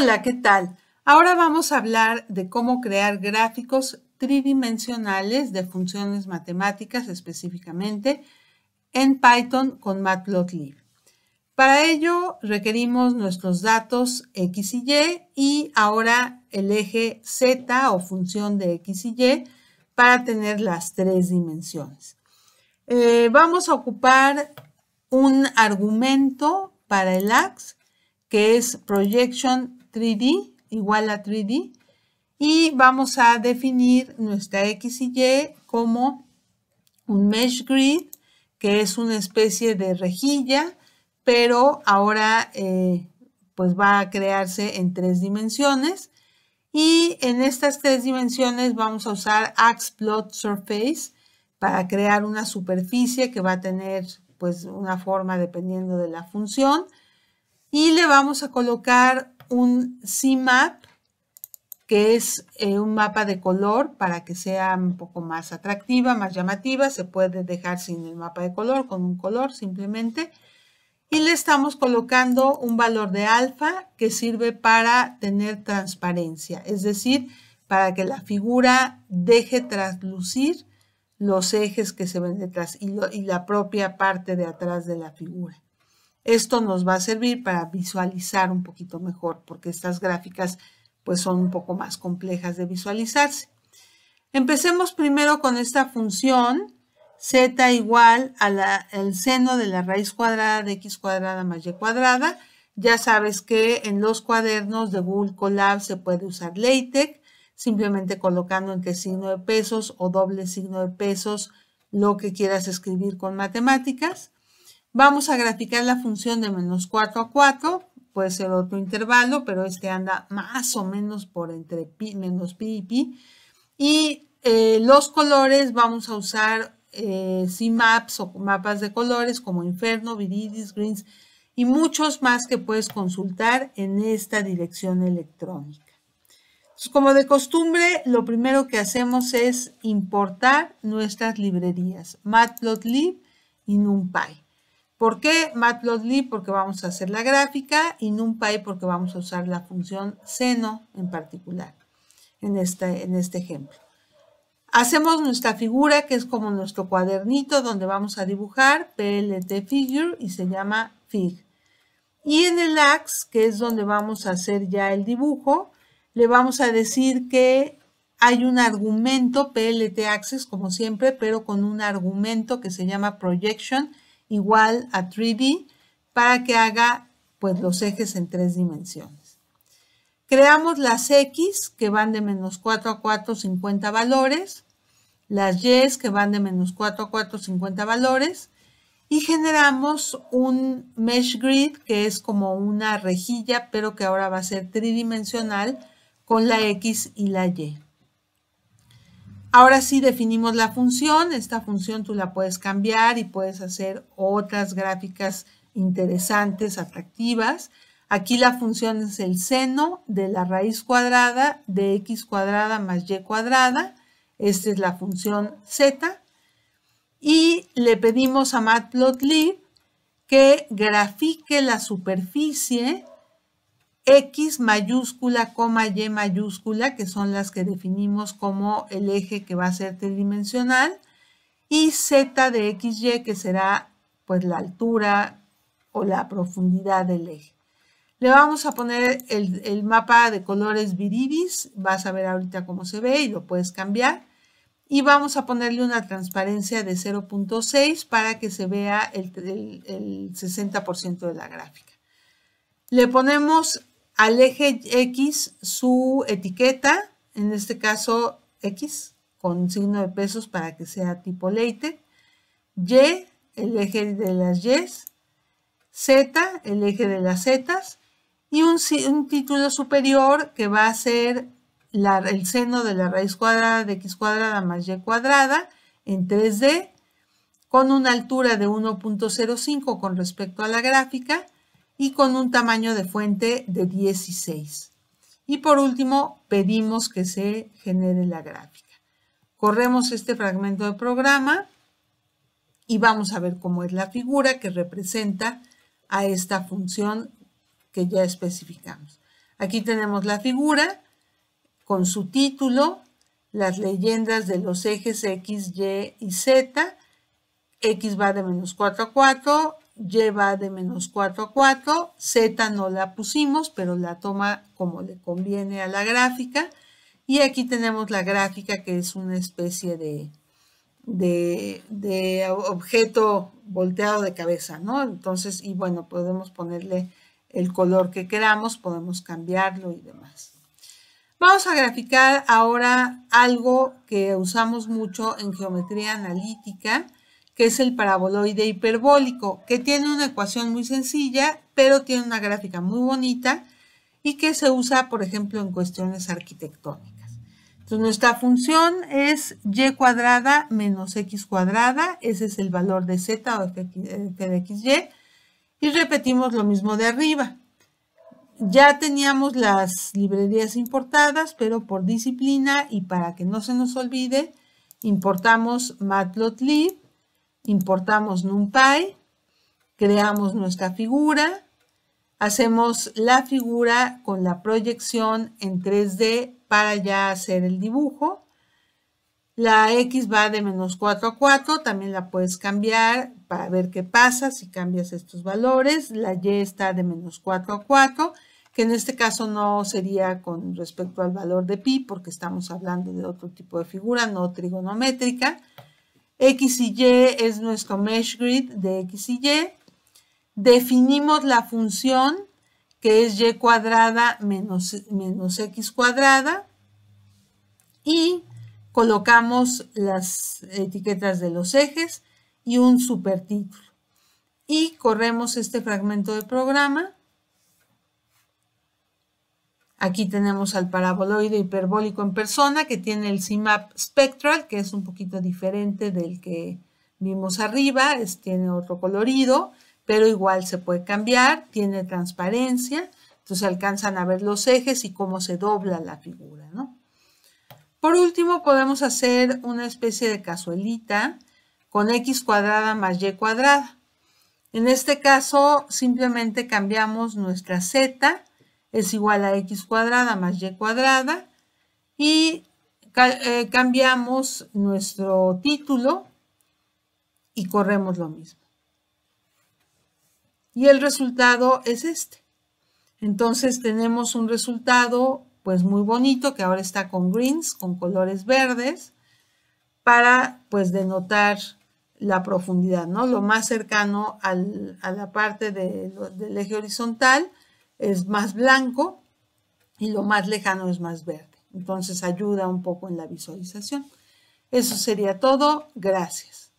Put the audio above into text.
Hola, ¿qué tal? Ahora vamos a hablar de cómo crear gráficos tridimensionales de funciones matemáticas específicamente en Python con Matplotlib. Para ello requerimos nuestros datos x y y y ahora el eje z o función de x y y para tener las tres dimensiones. Eh, vamos a ocupar un argumento para el ax que es projection 3D igual a 3D y vamos a definir nuestra X y Y como un mesh grid, que es una especie de rejilla, pero ahora eh, pues va a crearse en tres dimensiones. Y en estas tres dimensiones vamos a usar Plot Surface para crear una superficie que va a tener pues una forma dependiendo de la función. Y le vamos a colocar un C-Map, que es eh, un mapa de color para que sea un poco más atractiva, más llamativa. Se puede dejar sin el mapa de color, con un color simplemente. Y le estamos colocando un valor de alfa que sirve para tener transparencia, es decir, para que la figura deje traslucir los ejes que se ven detrás y la propia parte de atrás de la figura. Esto nos va a servir para visualizar un poquito mejor, porque estas gráficas pues son un poco más complejas de visualizarse. Empecemos primero con esta función z igual al seno de la raíz cuadrada de x cuadrada más y cuadrada. Ya sabes que en los cuadernos de Google Colab se puede usar LaTeX, simplemente colocando entre signo de pesos o doble signo de pesos lo que quieras escribir con matemáticas. Vamos a graficar la función de menos 4 a 4. Puede ser otro intervalo, pero este anda más o menos por entre pi, menos pi y pi. Y eh, los colores vamos a usar eh, cmaps o mapas de colores como Inferno, Viridis, Greens y muchos más que puedes consultar en esta dirección electrónica. como de costumbre, lo primero que hacemos es importar nuestras librerías, Matplotlib y NumPy. ¿Por qué Matplotlib? Porque vamos a hacer la gráfica y NumPy porque vamos a usar la función seno en particular en este, en este ejemplo. Hacemos nuestra figura que es como nuestro cuadernito donde vamos a dibujar PLT figure y se llama fig. Y en el axe, que es donde vamos a hacer ya el dibujo, le vamos a decir que hay un argumento PLT como siempre, pero con un argumento que se llama projection igual a 3D para que haga pues, los ejes en tres dimensiones. Creamos las X que van de menos 4 a 4, 50 valores, las Y que van de menos 4 a 4, 50 valores, y generamos un mesh grid que es como una rejilla, pero que ahora va a ser tridimensional con la X y la Y. Ahora sí definimos la función. Esta función tú la puedes cambiar y puedes hacer otras gráficas interesantes, atractivas. Aquí la función es el seno de la raíz cuadrada de x cuadrada más y cuadrada. Esta es la función z. Y le pedimos a matplotlib que grafique la superficie X mayúscula, coma Y mayúscula, que son las que definimos como el eje que va a ser tridimensional, y Z de XY, que será pues la altura o la profundidad del eje. Le vamos a poner el, mapa de colores viridis, vas a ver ahorita cómo se ve y lo puedes cambiar. Y vamos a ponerle una transparencia de 0.6 para que se vea el 60% de la gráfica. Le ponemos al eje X su etiqueta, en este caso X, con signo de pesos para que sea tipo Leite, Y, el eje de las Y, Z, el eje de las Z, y un, título superior que va a ser el seno de la raíz cuadrada de x cuadrada más y cuadrada en 3D, con una altura de 1.05 con respecto a la gráfica, y con un tamaño de fuente de 16. Y por último, pedimos que se genere la gráfica. Corremos este fragmento de programa y vamos a ver cómo es la figura que representa a esta función que ya especificamos. Aquí tenemos la figura con su título, las leyendas de los ejes X, Y y Z, X va de menos 4 a 4, lleva de menos 4 a 4. Z no la pusimos, pero la toma como le conviene a la gráfica. Y aquí tenemos la gráfica que es una especie de, de, de objeto volteado de cabeza, ¿no? Entonces, y bueno, podemos ponerle el color que queramos, podemos cambiarlo y demás. Vamos a graficar ahora algo que usamos mucho en geometría analítica, que es el paraboloide hiperbólico, que tiene una ecuación muy sencilla, pero tiene una gráfica muy bonita y que se usa, por ejemplo, en cuestiones arquitectónicas. Entonces, nuestra función es y cuadrada menos x cuadrada, ese es el valor de z o f eh, de xy, y repetimos lo mismo de arriba. Ya teníamos las librerías importadas, pero por disciplina y para que no se nos olvide, importamos Matplotlib Importamos NumPy, creamos nuestra figura, hacemos la figura con la proyección en 3D para ya hacer el dibujo. La X va de menos 4 a 4, también la puedes cambiar para ver qué pasa si cambias estos valores. La Y está de menos 4 a 4, que en este caso no sería con respecto al valor de pi, porque estamos hablando de otro tipo de figura, no trigonométrica. X y Y es nuestro mesh grid de X y Y. Definimos la función que es y cuadrada menos, menos x cuadrada y colocamos las etiquetas de los ejes y un supertítulo. Y corremos este fragmento de programa Aquí tenemos al paraboloide hiperbólico en persona que tiene el CIMAP spectral, que es un poquito diferente del que vimos arriba, es, tiene otro colorido, pero igual se puede cambiar, tiene transparencia, entonces alcanzan a ver los ejes y cómo se dobla la figura. ¿no? Por último, podemos hacer una especie de casuelita con x cuadrada más y cuadrada. En este caso, simplemente cambiamos nuestra z es igual a x cuadrada más y cuadrada y eh, cambiamos nuestro título y corremos lo mismo. Y el resultado es este. Entonces tenemos un resultado pues muy bonito que ahora está con greens, con colores verdes, para pues denotar la profundidad, ¿no? Lo más cercano a la parte del eje horizontal es más blanco y lo más lejano es más verde. Entonces ayuda un poco en la visualización. Eso sería todo. Gracias.